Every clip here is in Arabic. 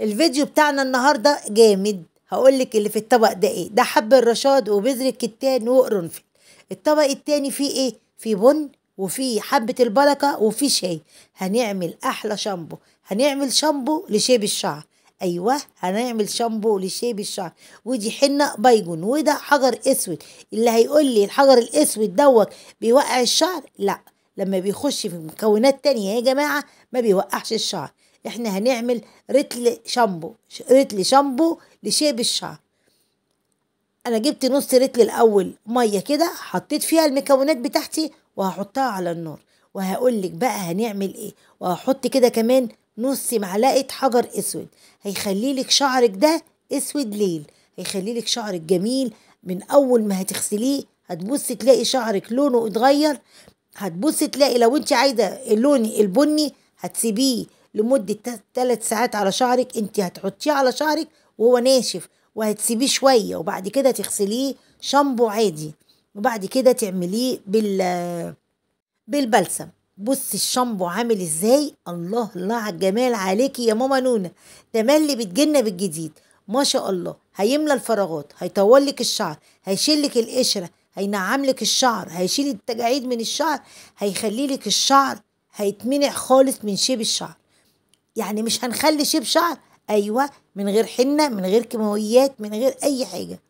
الفيديو بتاعنا النهاردة جامد هقولك اللي في الطبق ده ايه ده حب الرشاد وبذر الكتان وقرنفل الطبق التاني فيه ايه فيه بن وفيه حبة البلكة وفيه شاي هنعمل احلى شامبو هنعمل شامبو لشيب الشعر ايوه هنعمل شامبو لشيب الشعر ودي حنه بايجون وده حجر اسود اللي هيقول لي الحجر الاسود دوت بيوقع الشعر لا لما بيخش في مكونات تانية يا جماعه ما بيوقعش الشعر احنا هنعمل رتل شامبو رتل شامبو لشيب الشعر انا جبت نص رتل الاول ميه كده حطيت فيها المكونات بتاعتي وهحطها على النار وهقول لك بقى هنعمل ايه وهحط كده كمان نص معلقه حجر اسود هيخلي لك شعرك ده اسود ليل هيخلي لك شعرك جميل من اول ما هتغسليه هتبصي تلاقي شعرك لونه اتغير هتبصي تلاقي لو انت عايزه اللون البني هتسيبيه لمده ثلاث ساعات على شعرك انت هتحطيه على شعرك وهو ناشف وهتسيبيه شويه وبعد كده تغسليه شامبو عادي وبعد كده تعمليه بال بالبلسم بصي الشامبو عامل ازاي الله الله على الجمال عليكي يا ماما نونا تملي بتجنة بالجديد ما شاء الله هيملى الفراغات هيطول لك الشعر هيشيل لك القشره هينعم لك الشعر هيشيل التجاعيد من الشعر هيخلي لك الشعر هيتمنع خالص من شيب الشعر يعني مش هنخلي شيب شعر ايوه من غير حنه من غير كيماويات من غير اي حاجه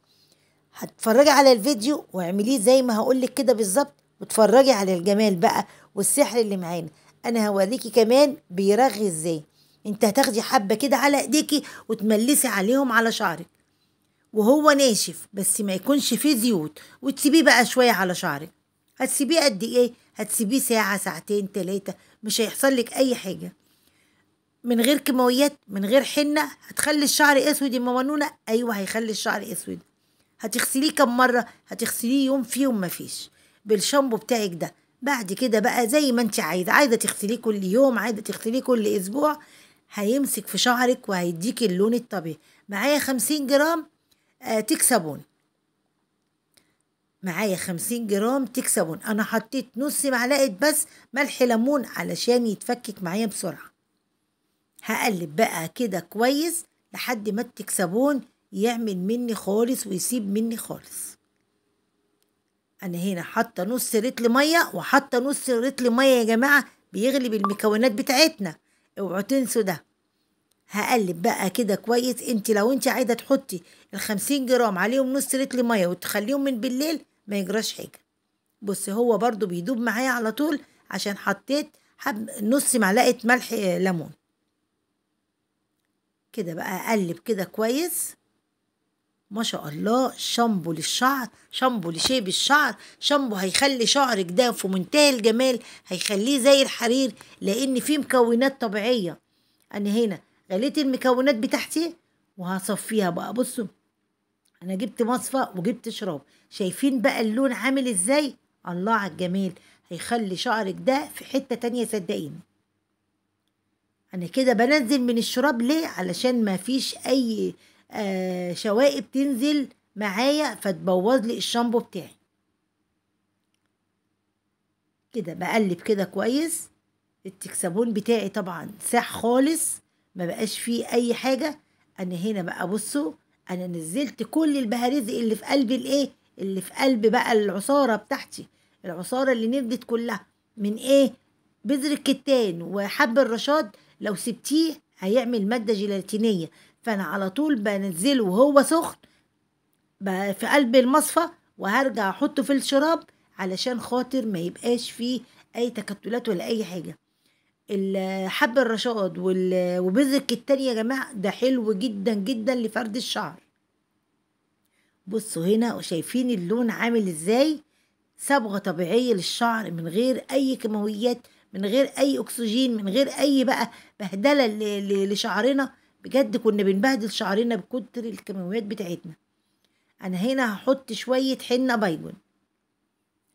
هتفرجي على الفيديو واعمليه زي ما هقولك كده بالظبط واتفرجي على الجمال بقى والسحر اللي معانا انا هوريكي كمان بيرغي ازاي انت هتاخدي حبه كده على ايديكي وتملسي عليهم على شعرك وهو ناشف بس ما يكونش فيه زيوت وتسيبيه بقى شويه على شعرك هتسيبيه قد ايه هتسيبيه ساعه ساعتين تلاتة مش هيحصل لك اي حاجه من غير كيماويات من غير حنة هتخلي الشعر اسود يا ماما ايوه هيخلي الشعر اسود هتغسليه كم مرة هتغسليه يوم في يوم مفيش بالشامبو بتاعك ده بعد كده بقى زي ما انت عايزة عايزة تغسليه كل يوم عايزة تغسليه كل اسبوع هيمسك في شعرك وهيديك اللون الطبيعي معايا خمسين جرام آه، تكسبون معايا خمسين جرام تكسبون انا حطيت نص معلقة بس ملح ليمون علشان يتفكك معايا بسرعة هقلب بقى كده كويس لحد ما التكسبون يعمل مني خالص ويسيب مني خالص انا هنا حاطه نص رتل ميه وحاطه نص رتل ميه يا جماعه بيغلب المكونات بتاعتنا اوعوا تنسوا ده هقلب بقى كده كويس انت لو انت عايزه تحطي الخمسين جرام عليهم نص رتل ميه وتخليهم من بالليل ما يجراش حاجه بص هو برضو بيدوب معايا على طول عشان حطيت حب نص معلقه ملح آه، ليمون كده بقى اقلب كده كويس ما شاء الله شامبو للشعر شامبو لشيب الشعر شامبو هيخلي شعرك ده في منتهى الجمال هيخليه زي الحرير لان فيه مكونات طبيعيه انا هنا غليت المكونات بتاعتي وهصفيها بقى بصوا انا جبت مصفى وجبت شراب شايفين بقى اللون عامل ازاي الله على الجمال هيخلي شعرك ده في حته تانية صدقيني انا كده بنزل من الشراب ليه علشان ما فيش اي آه شوائب تنزل معايا فتبوظ لي الشامبو بتاعي كده بقلب كده كويس التكسابون بتاعي طبعا ساح خالص ما بقاش فيه اي حاجه انا هنا بقى بصوا انا نزلت كل البهارزق اللي في قلب الايه اللي في قلب بقى العصاره بتاعتي العصاره اللي نبدت كلها من ايه بذر الكتان وحب الرشاد لو سبتيه هيعمل مادة جيلاتينية فأنا على طول بنزله وهو سخن في قلب المصفى وهرجع أحطه في الشراب علشان خاطر ما يبقاش فيه أي تكتلات ولا أي حاجة حب الرشاد وبذر الكتان يا جماعة ده حلو جدا جدا لفرد الشعر بصوا هنا وشايفين اللون عامل ازاي صبغة طبيعية للشعر من غير أي كيماويات من غير اي اكسجين من غير اي بقى بهدله لشعرنا بجد كنا بنبهدل شعرنا بكتر الكيماويات بتاعتنا انا هنا هحط شويه حنه بايجون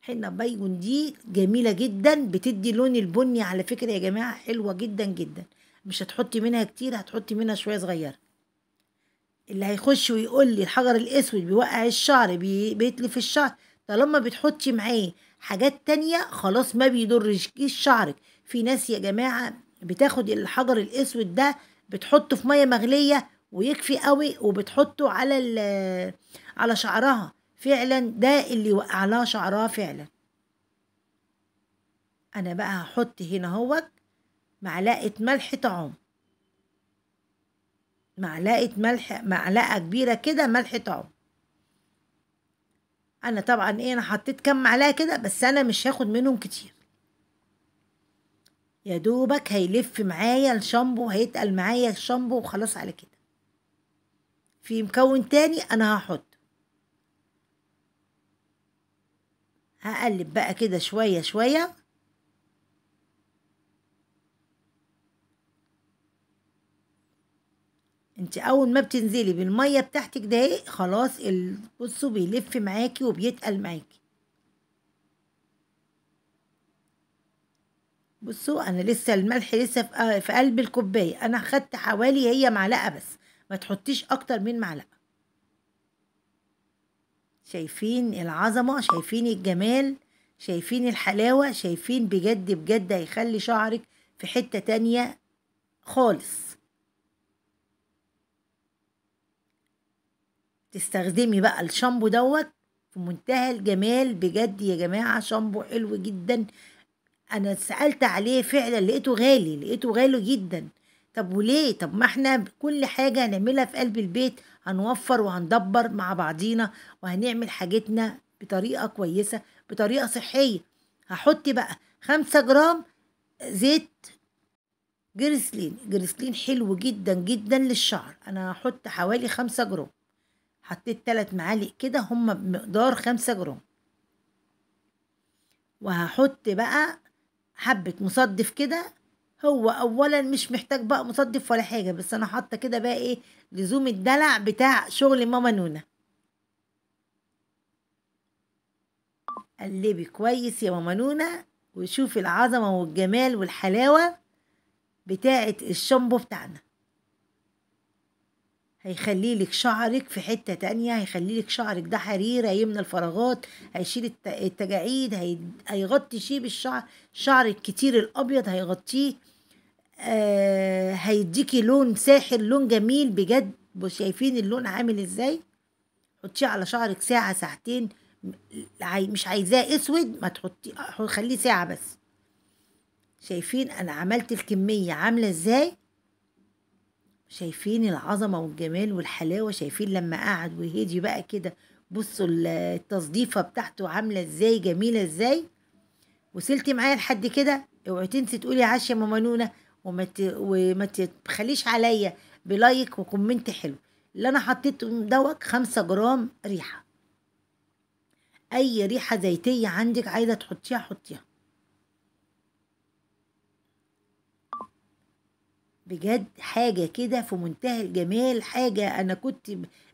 حنه بايجون دي جميله جدا بتدي لون البني على فكره يا جماعه حلوه جدا جدا مش هتحطي منها كتير هتحطي منها شويه صغيره اللي هيخش ويقول لي الحجر الاسود بيوقع الشعر بيتلف الشعر طالما بتحطي معاه حاجات تانية خلاص ما بيضركيش شعرك في ناس يا جماعة بتاخد الحجر الأسود ده بتحطه في مية مغلية ويكفي قوي وبتحطه على على شعرها فعلا ده اللي يوقع لها شعرها فعلا أنا بقى هحط هنا اهوت معلقة ملح طعام معلقة ملح معلقة كبيرة كده ملح طعام انا طبعا ايه انا حطيت كام معلقه كده بس انا مش هاخد منهم كتير يا دوبك هيلف معايا الشامبو هيتقل معايا الشامبو وخلاص على كده في مكون تاني انا هحط هقلب بقى كده شويه شويه انت اول ما بتنزلي بالميه بتاعتك ده خلاص بصوا بيلف معاكي وبيتقل معاكي بصوا انا لسه الملح لسه في, آه، في قلب الكوبايه انا خدت حوالي هي معلقه بس ما تحطيش اكتر من معلقه شايفين العظمه شايفين الجمال شايفين الحلاوه شايفين بجد بجد هيخلي شعرك في حته تانية خالص تستخدمي بقى الشامبو دوت في منتهى الجمال بجد يا جماعة شامبو حلو جدا أنا سألت عليه فعلا لقيته غالي لقيته غالي جدا طب وليه طب ما احنا كل حاجة هنعملها في قلب البيت هنوفر وهندبر مع بعضينا وهنعمل حاجتنا بطريقة كويسة بطريقة صحية هحط بقى خمسة جرام زيت جرسلين جرسلين حلو جدا جدا للشعر انا هحط حوالي خمسة جرام حطيت تلات معالق كده هما بمقدار خمسة جرام وهحط بقى حبة مصدف كده هو اولا مش محتاج بقى مصدف ولا حاجة بس انا حاطة كده بقى ايه لزوم الدلع بتاع شغل ماما نونا قلبي كويس يا ماما نونا وشوفي العظمة والجمال والحلاوة بتاعة الشامبو بتاعنا هيخلي لك شعرك في حتة تانية هيخلي لك شعرك ده حرير هيمنى الفراغات هيشيل التجاعيد هي... هيغطي شيء بالشعر شعر الكتير الأبيض هيغطيه آه هيديكي لون ساحر لون جميل بجد شايفين اللون عامل ازاي حطيه على شعرك ساعة ساعتين مش عايزاه اسود ما تحطيه خليه ساعة بس شايفين انا عملت الكمية عاملة ازاي شايفين العظمه والجمال والحلاوه شايفين لما قعد وهدي بقى كده بصوا التصديفه بتاعته عامله ازاي جميله ازاي وصلتي معايا لحد كده اوعي تنسي تقولي عاش يا ماما نونه وما وما عليا بلايك وكومنت حلو اللي انا حطيته دوت خمسة جرام ريحه اي ريحه زيتيه عندك عايزه تحطيها حطيها بجد حاجة كده في منتهى الجمال حاجة أنا كنت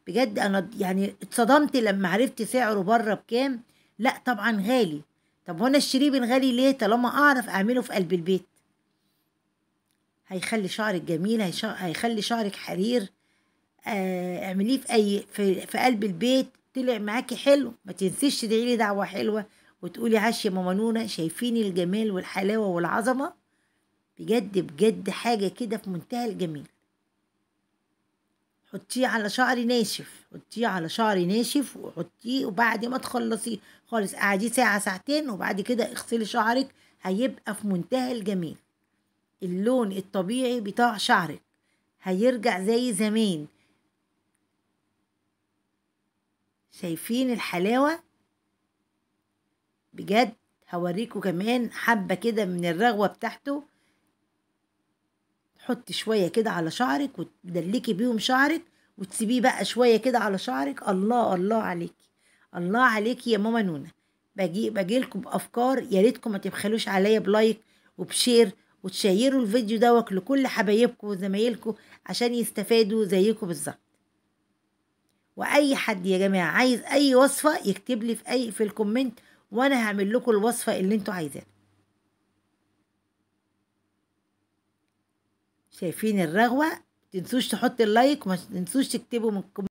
بجد أنا يعني اتصدمت لما عرفت سعره بره بكام لا طبعا غالي طب وانا اشتريه بالغالي ليه طالما اعرف اعمله في قلب البيت هيخلي شعرك جميل هيخلي شعرك حرير آه، اعمليه في اي في, في قلب البيت طلع معاكي حلو ما تنسيش تدعيلي دعوه حلوه وتقولي عاش يا ماما نونه شايفين الجمال والحلاوه والعظمه بجد بجد حاجة كده في منتهى الجميل حطيه على شعري ناشف حطيه على شعري ناشف وحطيه وبعد ما تخلصيه خالص قعديه ساعة ساعتين وبعد كده اغسلي شعرك هيبقى في منتهى الجميل اللون الطبيعي بتاع شعرك هيرجع زي زمان شايفين الحلاوة بجد هوريكم كمان حبة كده من الرغوة بتاعته حطي شويه كده على شعرك وتدلكي بيهم شعرك وتسيبيه بقى شويه كده على شعرك الله الله عليكي الله عليكي يا ماما نونا باجي باجي لكم بافكار يا ريتكم ما تبخلوش عليا بلايك وبشير وتشيروا الفيديو دوت لكل حبايبكم وزمايلكم عشان يستفادوا زيكم بالظبط واي حد يا جماعه عايز اي وصفه يكتب لي في اي في الكومنت وانا هعمل لكم الوصفه اللي انتوا عايزينها شايفين الرغوة تنسوش تحط اللايك وما تنسوش تكتبوا من